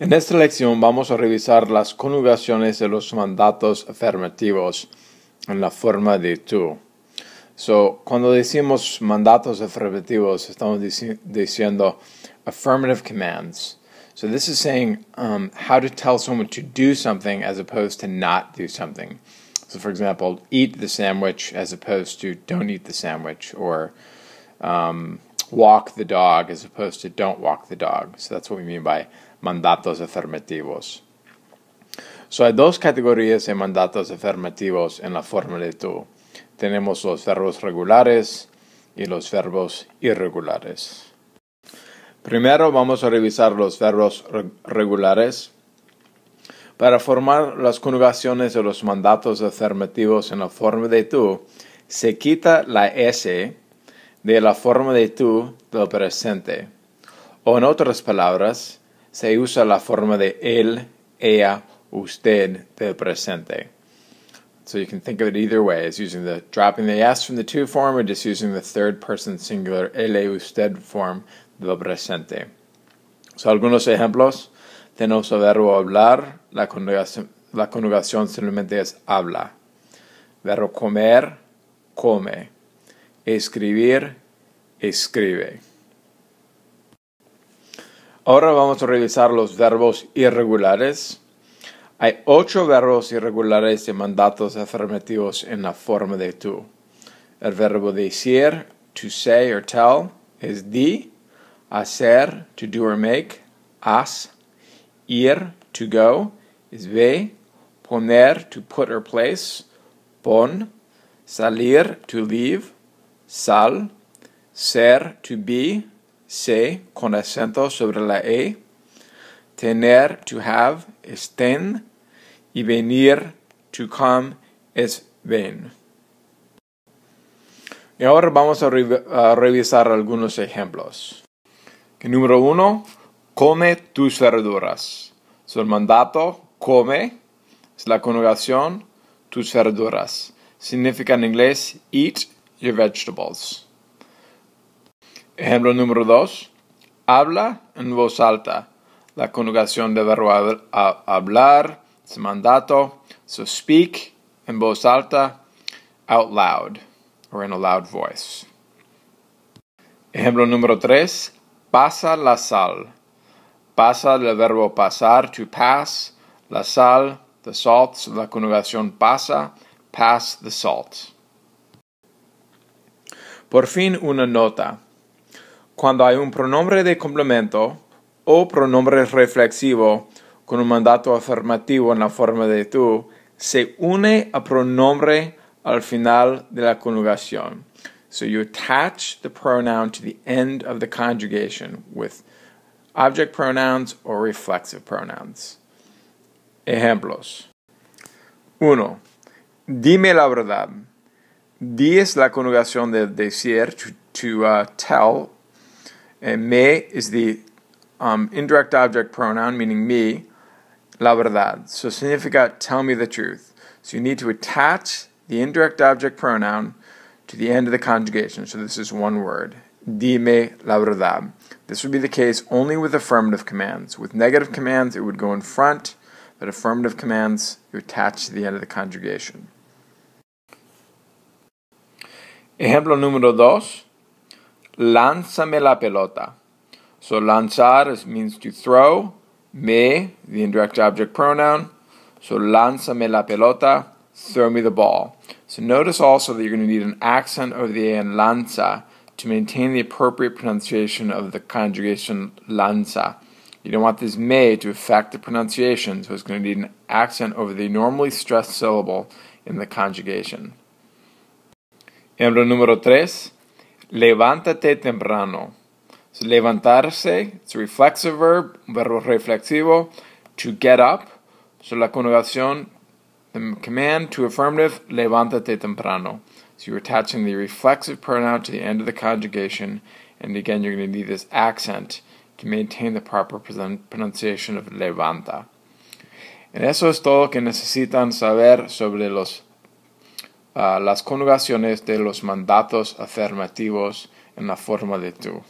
En esta lección vamos a revisar las conjugaciones de los mandatos afirmativos en la forma de tú. So, cuando decimos mandatos afirmativos, estamos dic diciendo affirmative commands. So this is saying um, how to tell someone to do something as opposed to not do something. So, for example, eat the sandwich as opposed to don't eat the sandwich, or um, walk the dog as opposed to don't walk the dog. So that's what we mean by mandatos afirmativos. So hay dos categorías de mandatos afirmativos en la forma de tú. Tenemos los verbos regulares y los verbos irregulares. Primero vamos a revisar los verbos regulares. Para formar las conjugaciones de los mandatos afirmativos en la forma de tú, se quita la S de la forma de tú del presente. O en otras palabras, se usa la forma de él, ella, usted del presente. So you can think of it either way, as using the dropping the s from the to form or just using the third person singular ele usted form del presente. So algunos ejemplos tenemos el verbo hablar, la conjugación, la conjugación simplemente es habla. Verbo comer, come. Escribir, escribe. Ahora vamos a revisar los verbos irregulares. Hay ocho verbos irregulares de mandatos afirmativos en la forma de tú. El verbo decir, to say or tell, es di, hacer, to do or make, as, ir, to go, es ve, poner, to put or place, pon, salir, to leave, sal, ser, to be, se, con acento sobre la E, tener, to have, estén, y venir, to come, es ven. Y ahora vamos a, revisar algunos ejemplos. número uno, come tus verduras. Es el mandato, come, es la conjugación, tus verduras. Significa en inglés, eat your vegetables. Ejemplo número dos. Habla en voz alta. La conjugación del verbo hablar, su mandato. So speak en voz alta, out loud, or in a loud voice. Ejemplo número tres. Pasa la sal. Pasa el verbo pasar, to pass. La sal, the salt. So la conjugación pasa, pass the salt. Por fin una nota. Cuando hay un pronombre de complemento o pronombre reflexivo con un mandato afirmativo en la forma de tú, se une a pronombre al final de la conjugación. So you attach the pronoun to the end of the conjugation with object pronouns or reflexive pronouns. Ejemplos. 1. Dime la verdad. Di is la conjugación de decir, to, to uh, tell. And eh, me is the um, indirect object pronoun, meaning me, la verdad. So significa tell me the truth. So you need to attach the indirect object pronoun to the end of the conjugation. So this is one word. Dime la verdad. This would be the case only with affirmative commands. With negative commands, it would go in front, but affirmative commands, you attach to the end of the conjugation. Ejemplo número dos, lánzame la pelota. So lanzar is means to throw. Me, the indirect object pronoun. So lánzame la pelota, throw me the ball. So notice also that you're going to need an accent over the A in lanza to maintain the appropriate pronunciation of the conjugation lanza. You don't want this me to affect the pronunciation, so it's going to need an accent over the normally stressed syllable in the conjugation. Ejemplo número tres: levántate temprano. So, levantarse, it's a reflexive verb, verbo reflexivo. To get up, so la conjugación, the command to affirmative, levántate temprano. So you're attaching the reflexive pronoun to the end of the conjugation, and again, you're going to need this accent to maintain the proper pronunciation of levanta. And eso es todo que necesitan saber sobre los las conjugaciones de los mandatos afirmativos en la forma de tú.